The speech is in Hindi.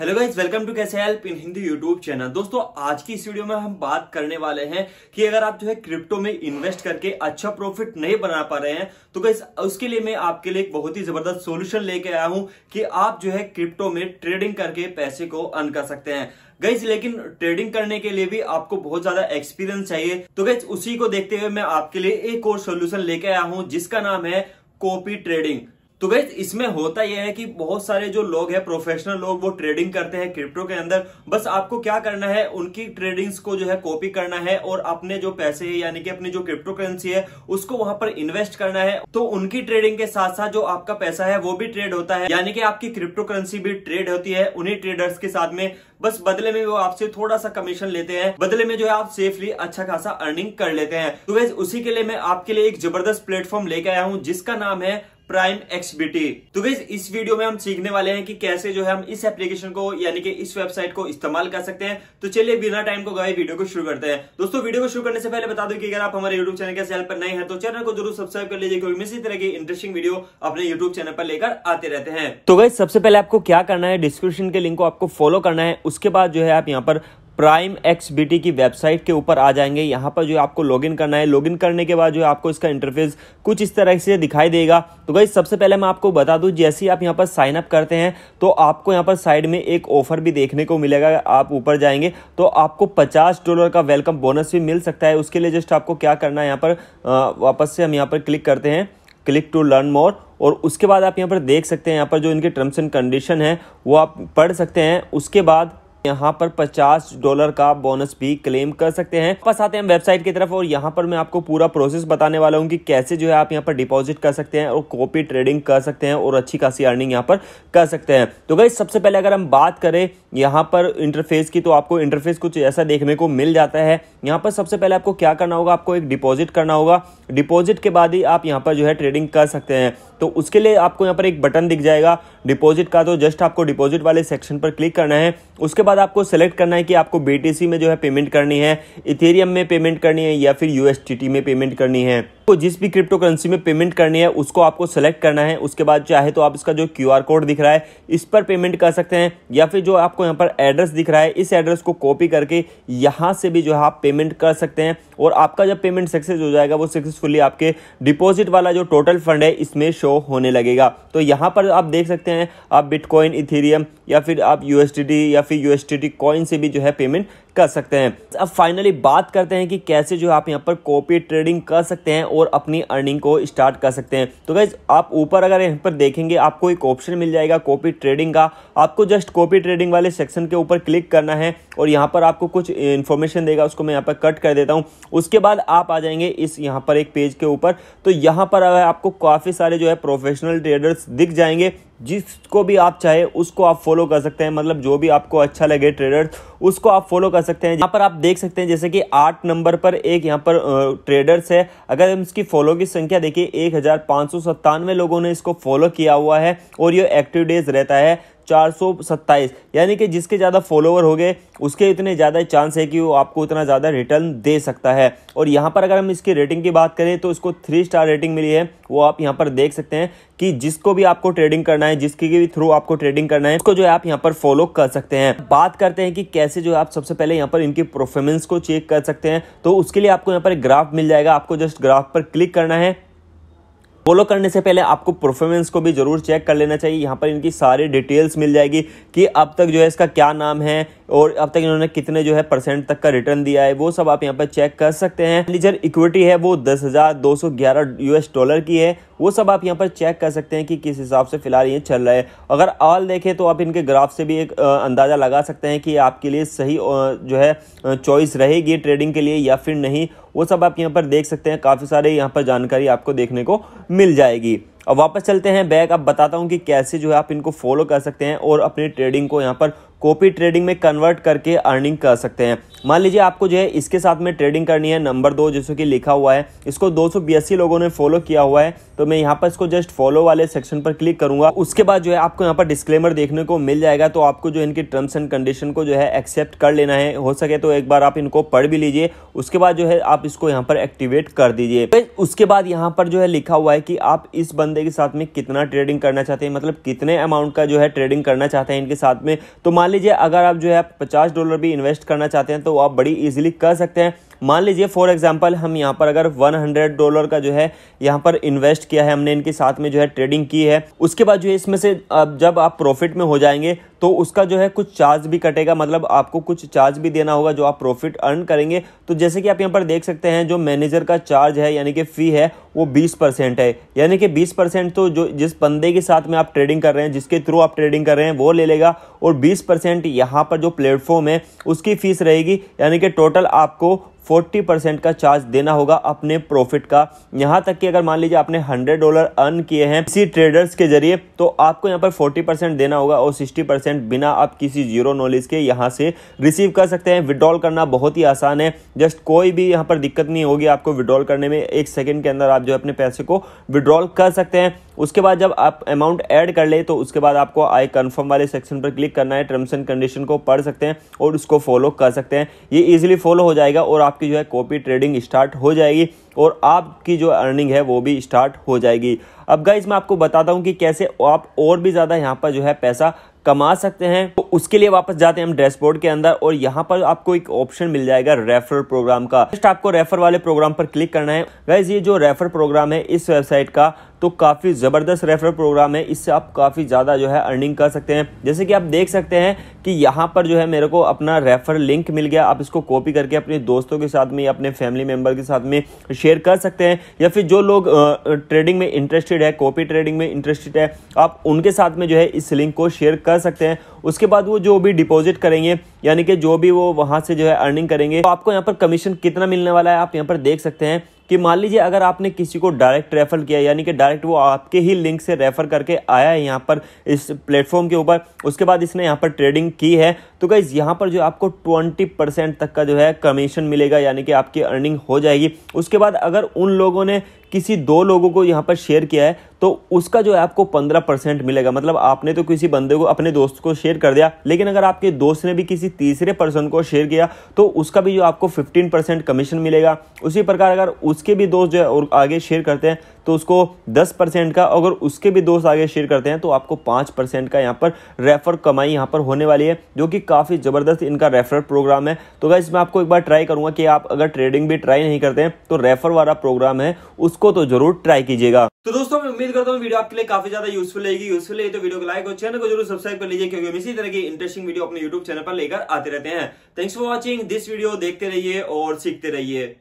हेलो गाइज वेलकम टू कैसे help in Hindi YouTube channel दोस्तों आज की इस वीडियो में हम बात करने वाले हैं कि अगर आप जो है क्रिप्टो में इन्वेस्ट करके अच्छा प्रॉफिट नहीं बना पा रहे हैं तो गाइज उसके लिए मैं आपके लिए एक बहुत ही जबरदस्त सॉल्यूशन लेके आया हूं कि आप जो है क्रिप्टो में ट्रेडिंग करके पैसे को अर्न कर सकते हैं गईज लेकिन ट्रेडिंग करने के लिए भी आपको बहुत ज्यादा एक्सपीरियंस चाहिए तो गैज उसी को देखते हुए मैं आपके लिए एक और सोल्यूशन लेके आया हूँ जिसका नाम है कॉपी ट्रेडिंग तो भाई इसमें होता यह है कि बहुत सारे जो लोग हैं प्रोफेशनल लोग वो ट्रेडिंग करते हैं क्रिप्टो के अंदर बस आपको क्या करना है उनकी ट्रेडिंग्स को जो है कॉपी करना है और अपने जो पैसे है यानी कि अपनी जो क्रिप्टो करेंसी है उसको वहां पर इन्वेस्ट करना है तो उनकी ट्रेडिंग के साथ साथ जो आपका पैसा है वो भी ट्रेड होता है यानी कि आपकी क्रिप्टो करेंसी भी ट्रेड होती है उन्हीं ट्रेडर्स के साथ में बस बदले में वो आपसे थोड़ा सा कमीशन लेते हैं बदले में जो है आप सेफली अच्छा खासा अर्निंग कर लेते हैं तो वैसे उसी के लिए मैं आपके लिए एक जबरदस्त प्लेटफॉर्म लेके आया हूँ जिसका नाम है प्राइम एक्सबीटी तो गैस इस वीडियो में हम सीखने वाले हैं कि कैसे जो है हम इस एप्लीकेशन को यानी कि इस वेबसाइट को इस्तेमाल कर सकते हैं तो चलिए बिना टाइम को गए वीडियो को शुरू करते हैं दोस्तों वीडियो को शुरू करने से पहले बता दो कि अगर आप हमारे यूट्यूब चैनल के चैनल पर नए हैं तो चैनल को जरूर सब्सक्राइब कर लीजिए क्योंकि इसी तरह की इंटरेस्टिंग वीडियो अपने यूट्यूब चैनल पर लेकर आते रहते हैं तो गई सबसे पहले आपको क्या करना है डिस्क्रिप्शन के लिंक को आपको फॉलो करना है उसके बाद जो है आप यहाँ पर प्राइम एक्स बी टी की वेबसाइट के ऊपर आ जाएंगे यहाँ पर जो आपको लॉगिन करना है लॉगिन करने के बाद जो आपको इसका इंटरफेस कुछ इस तरह से दिखाई देगा तो भाई सबसे पहले मैं आपको बता दूँ जैसे ही आप यहाँ पर साइन अप करते हैं तो आपको यहाँ पर साइड में एक ऑफर भी देखने को मिलेगा आप ऊपर जाएंगे तो आपको पचास डॉलर का वेलकम बोनस भी मिल सकता है उसके लिए जस्ट आपको क्या करना है यहाँ पर वापस से हम यहाँ पर क्लिक करते हैं क्लिक टू लर्न मोर और उसके बाद आप यहाँ पर देख सकते हैं यहाँ पर जो इनके टर्म्स एंड कंडीशन है वो आप पढ़ सकते हैं उसके बाद यहाँ पर 50 डॉलर का बोनस भी क्लेम कर सकते हैं बस आते हैं वेबसाइट की तरफ और यहाँ पर मैं आपको पूरा प्रोसेस बताने वाला हूँ कि कैसे जो है आप यहाँ पर डिपॉजिट कर सकते हैं और कॉपी ट्रेडिंग कर सकते हैं और अच्छी खासी अर्निंग यहाँ पर कर सकते हैं तो भाई सबसे पहले अगर हम बात करें यहाँ पर इंटरफेस की तो आपको इंटरफेस कुछ ऐसा देखने को मिल जाता है यहाँ पर सबसे पहले आपको क्या करना होगा आपको एक डिपॉजिट करना होगा डिपॉजिट के बाद ही आप यहाँ पर जो है ट्रेडिंग कर सकते हैं तो उसके लिए आपको यहाँ पर एक बटन दिख जाएगा डिपॉजिट का तो जस्ट आपको डिपॉजिट वाले सेक्शन पर क्लिक करना है उसके बाद आपको सेलेक्ट करना है कि आपको बी में जो है पेमेंट करनी है इथेरियम में पेमेंट करनी है या फिर यू में पेमेंट करनी है आपको जिस भी क्रिप्टो करेंसी में पेमेंट करनी है उसको आपको सेलेक्ट करना है उसके बाद चाहे तो आप इसका जो क्यू कोड दिख रहा है इस पर पेमेंट कर सकते हैं या फिर जो आपको यहाँ पर एड्रेस दिख रहा है इस एड्रेस को कॉपी करके यहाँ से भी जो है आप पेमेंट कर सकते हैं और आपका जब पेमेंट सक्सेस हो जाएगा वो सक्सेसफुली आपके डिपॉजिट वाला जो टोटल फंड है इसमें शो होने लगेगा तो यहाँ पर आप देख सकते हैं आप बिटकॉइन इथेरियम या फिर आप यू या फिर यू कॉइन से भी जो है पेमेंट कर सकते हैं अब फाइनली बात करते हैं कि कैसे जो आप यहाँ पर कॉपी ट्रेडिंग कर सकते हैं और अपनी अर्निंग को स्टार्ट कर सकते हैं तो गाइज आप ऊपर अगर यहाँ पर देखेंगे आपको एक ऑप्शन मिल जाएगा कॉपी ट्रेडिंग का आपको जस्ट कॉपी ट्रेडिंग वाले सेक्शन के ऊपर क्लिक करना है और यहाँ पर आपको कुछ इन्फॉर्मेशन देगा उसको मैं यहाँ पर कट कर देता हूँ उसके बाद आप आ जाएंगे इस यहाँ पर एक पेज के ऊपर तो यहाँ पर अगर आपको काफ़ी सारे जो है प्रोफेशनल ट्रेडर्स दिख जाएंगे जिसको भी आप चाहे उसको आप फॉलो कर सकते हैं मतलब जो भी आपको अच्छा लगे ट्रेडर उसको आप फॉलो कर सकते हैं यहाँ पर आप देख सकते हैं जैसे कि आठ नंबर पर एक यहाँ पर ट्रेडर्स है अगर हम इसकी फॉलो की संख्या देखिए एक लोगों ने इसको फॉलो किया हुआ है और ये एक्टिव डेज रहता है चार सौ सत्ताईस यानी कि जिसके ज़्यादा फॉलोवर हो गए उसके इतने ज़्यादा चांस है कि वो आपको उतना ज़्यादा रिटर्न दे सकता है और यहाँ पर अगर हम इसकी रेटिंग की बात करें तो इसको थ्री स्टार रेटिंग मिली है वो आप यहाँ पर देख सकते हैं कि जिसको भी आपको ट्रेडिंग करना है जिसके भी थ्रू आपको ट्रेडिंग करना है उसको जो है आप यहाँ पर फॉलो कर सकते हैं बात करते हैं कि कैसे जो है आप सबसे पहले यहाँ पर इनकी परफॉर्मेंस को चेक कर सकते हैं तो उसके लिए आपको यहाँ पर ग्राफ मिल जाएगा आपको जस्ट ग्राफ पर क्लिक करना है फॉलो करने से पहले आपको परफॉर्मेंस को भी जरूर चेक कर लेना चाहिए यहाँ पर इनकी सारी डिटेल्स मिल जाएगी कि अब तक जो है इसका क्या नाम है और अब तक इन्होंने कितने जो है परसेंट तक का रिटर्न दिया है वो सब आप यहाँ पर चेक कर सकते हैं लीजर इक्विटी है वो दस हज़ार दो सौ ग्यारह यूएस डॉलर की है वो सब आप यहाँ पर चेक कर सकते हैं कि किस हिसाब से फिलहाल ये चल रहा है अगर ऑल देखें तो आप इनके ग्राफ से भी एक अंदाज़ा लगा सकते हैं कि आपके लिए सही जो है चॉइस रहेगी ट्रेडिंग के लिए या फिर नहीं वो सब आप यहाँ पर देख सकते हैं काफ़ी सारे यहाँ पर जानकारी आपको देखने को मिल जाएगी अब वापस चलते हैं बैग अब बताता हूँ कि कैसे जो है आप इनको फॉलो कर सकते हैं और अपनी ट्रेडिंग को यहाँ पर कॉपी ट्रेडिंग में कन्वर्ट करके अर्निंग कर सकते हैं मान लीजिए आपको जो है इसके साथ में ट्रेडिंग करनी है नंबर दो जैसे कि लिखा हुआ है इसको दो लोगों ने फॉलो किया हुआ है तो मैं यहाँ पर इसको जस्ट फॉलो वाले सेक्शन पर क्लिक करूंगा उसके बाद जो है आपको यहाँ पर डिस्क्लेमर देखने को मिल जाएगा तो आपको जो इनकी टर्म्स एंड कंडीशन को जो है एक्सेप्ट कर लेना है हो सके तो एक बार आप इनको पढ़ भी लीजिए उसके बाद जो है आप इसको यहाँ पर एक्टिवेट कर दीजिए उसके बाद यहाँ पर जो है लिखा हुआ है कि आप इस बंदे के साथ में कितना ट्रेडिंग करना चाहते हैं मतलब कितने अमाउंट का जो है ट्रेडिंग करना चाहते हैं इनके साथ में तो मान मान लीजिए अगर आप जो है पचास डॉलर भी इन्वेस्ट करना चाहते हैं तो आप बड़ी इजीली कर सकते हैं मान लीजिए फॉर एग्जाम्पल हम यहाँ पर अगर वन हंड्रेड डॉलर का जो है यहाँ पर इन्वेस्ट किया है हमने इनके साथ में जो है ट्रेडिंग की है उसके बाद जो है इसमें से जब आप प्रॉफिट में हो जाएंगे तो उसका जो है कुछ चार्ज भी कटेगा मतलब आपको कुछ चार्ज भी देना होगा जो आप प्रॉफिट अर्न करेंगे तो जैसे कि आप यहाँ पर देख सकते हैं जो मैनेजर का चार्ज है यानी कि फ़ी है वो 20 परसेंट है यानी कि 20 परसेंट तो जो जिस बंदे के साथ में आप ट्रेडिंग कर रहे हैं जिसके थ्रू आप ट्रेडिंग कर रहे हैं वो ले लेगा और 20 परसेंट यहाँ पर जो प्लेटफॉर्म है उसकी फ़ीस रहेगी यानी कि टोटल आपको फोर्टी परसेंट का चार्ज देना होगा अपने प्रॉफिट का यहाँ तक कि अगर मान लीजिए आपने हंड्रेड डॉलर अर्न किए हैं किसी ट्रेडर्स के जरिए तो आपको यहाँ पर फोर्टी परसेंट देना होगा और सिक्सटी परसेंट बिना आप किसी जीरो नॉलेज के यहाँ से रिसीव कर सकते हैं विड्रॉल करना बहुत ही आसान है जस्ट कोई भी यहाँ पर दिक्कत नहीं होगी आपको विड्रॉल करने में एक सेकेंड के अंदर आप जो है अपने पैसे को विड्रॉल कर सकते हैं उसके बाद जब आप अमाउंट ऐड कर ले तो उसके बाद आपको आई कन्फर्म वाले सेक्शन पर क्लिक करना है टर्म्स एंड कंडीशन को पढ़ सकते हैं और उसको फॉलो कर सकते हैं ये ईजिली फॉलो हो जाएगा और आपकी जो है कॉपी ट्रेडिंग स्टार्ट हो जाएगी और आपकी जो अर्निंग है वो भी स्टार्ट हो जाएगी अब गाइज मैं आपको बताता हूँ कि कैसे आप और भी ज़्यादा यहाँ पर जो है पैसा कमा सकते हैं तो उसके लिए वापस जाते हैं हम डैशबोर्ड के अंदर और यहाँ पर आपको एक ऑप्शन मिल जाएगा रेफर प्रोग्राम का जस्ट आपको रेफर वाले प्रोग्राम पर क्लिक करना है गाइज ये जो रेफर प्रोग्राम है इस वेबसाइट का तो काफ़ी ज़बरदस्त रेफरल प्रोग्राम है इससे आप काफ़ी ज़्यादा जो है अर्निंग कर सकते हैं जैसे कि आप देख सकते हैं कि यहाँ पर जो है मेरे को अपना रेफर लिंक मिल गया आप इसको कॉपी करके अपने दोस्तों के साथ में या अपने फैमिली मेम्बर के साथ में शेयर कर सकते हैं या फिर जो लोग ट्रेडिंग में इंटरेस्टेड है कॉपी ट्रेडिंग में इंटरेस्टेड है आप उनके साथ में जो है इस लिंक को शेयर कर सकते हैं उसके बाद वो जो भी डिपॉजिट करेंगे यानी कि जो भी वो वहाँ से जो है अर्निंग करेंगे तो आपको यहाँ पर कमीशन कितना मिलने वाला है आप यहाँ पर देख सकते हैं कि मान लीजिए अगर आपने किसी को डायरेक्ट रेफ़र किया यानी कि डायरेक्ट वो आपके ही लिंक से रेफ़र करके आया है यहाँ पर इस प्लेटफॉर्म के ऊपर उसके बाद इसने यहाँ पर ट्रेडिंग की है तो गाइज़ यहाँ पर जो आपको ट्वेंटी परसेंट तक का जो है कमीशन मिलेगा यानी कि आपकी अर्निंग हो जाएगी उसके बाद अगर उन लोगों ने किसी दो लोगों को यहाँ पर शेयर किया है तो उसका जो है आपको पंद्रह परसेंट मिलेगा मतलब आपने तो किसी बंदे को अपने दोस्त को शेयर कर दिया लेकिन अगर आपके दोस्त ने भी किसी तीसरे पर्सन को शेयर किया तो उसका भी जो आपको फिफ्टीन परसेंट कमीशन मिलेगा उसी प्रकार अगर उसके भी दोस्त जो है और आगे शेयर करते हैं तो उसको दस परसेंट का अगर उसके भी दोस्त आगे शेयर करते हैं तो आपको पाँच परसेंट का यहाँ पर रेफर कमाई यहाँ पर होने वाली है जो कि काफ़ी ज़बरदस्त इनका रेफर प्रोग्राम है तो अगर मैं आपको एक बार ट्राई करूँगा कि आप अगर ट्रेडिंग भी ट्राई नहीं करते हैं तो रेफर वाला प्रोग्राम है उसको तो जरूर ट्राई कीजिएगा तो दोस्तों मैं उम्मीद करता हूँ वीडियो आपके लिए काफी ज्यादा यूजफुल रहेगी यूजफुल रही तो वीडियो को लाइक और चैनल को जरूर सब्सक्राइब कर लीजिए क्योंकि हम इसी तरह की इंटरेस्टिंग वीडियो अपने यूट्यूब चैनल पर लेकर आते रहते हैं thanks for watching this video देखते रहिए और सीखते रहिए